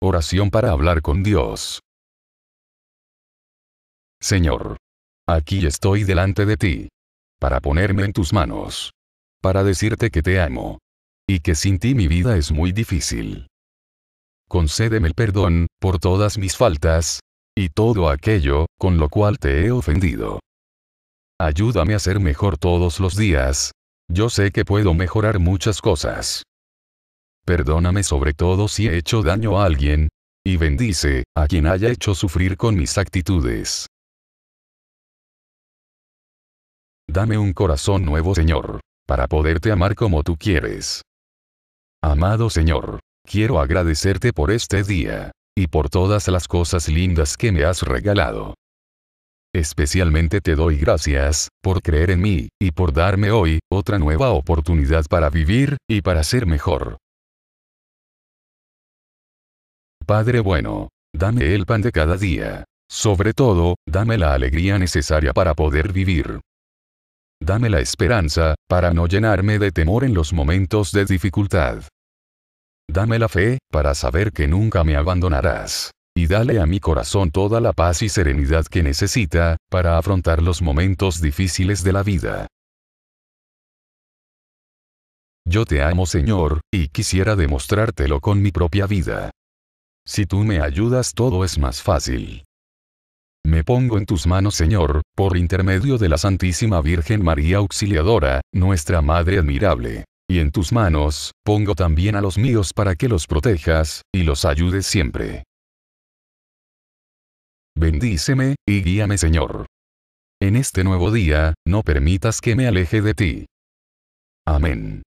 Oración para hablar con Dios. Señor. Aquí estoy delante de ti. Para ponerme en tus manos. Para decirte que te amo. Y que sin ti mi vida es muy difícil. Concédeme el perdón, por todas mis faltas. Y todo aquello, con lo cual te he ofendido. Ayúdame a ser mejor todos los días. Yo sé que puedo mejorar muchas cosas perdóname sobre todo si he hecho daño a alguien, y bendice a quien haya hecho sufrir con mis actitudes. Dame un corazón nuevo Señor, para poderte amar como tú quieres. Amado Señor, quiero agradecerte por este día, y por todas las cosas lindas que me has regalado. Especialmente te doy gracias, por creer en mí, y por darme hoy, otra nueva oportunidad para vivir, y para ser mejor. Padre bueno, dame el pan de cada día. Sobre todo, dame la alegría necesaria para poder vivir. Dame la esperanza, para no llenarme de temor en los momentos de dificultad. Dame la fe, para saber que nunca me abandonarás. Y dale a mi corazón toda la paz y serenidad que necesita, para afrontar los momentos difíciles de la vida. Yo te amo Señor, y quisiera demostrártelo con mi propia vida. Si tú me ayudas todo es más fácil. Me pongo en tus manos, Señor, por intermedio de la Santísima Virgen María Auxiliadora, nuestra Madre admirable. Y en tus manos, pongo también a los míos para que los protejas, y los ayudes siempre. Bendíceme, y guíame Señor. En este nuevo día, no permitas que me aleje de ti. Amén.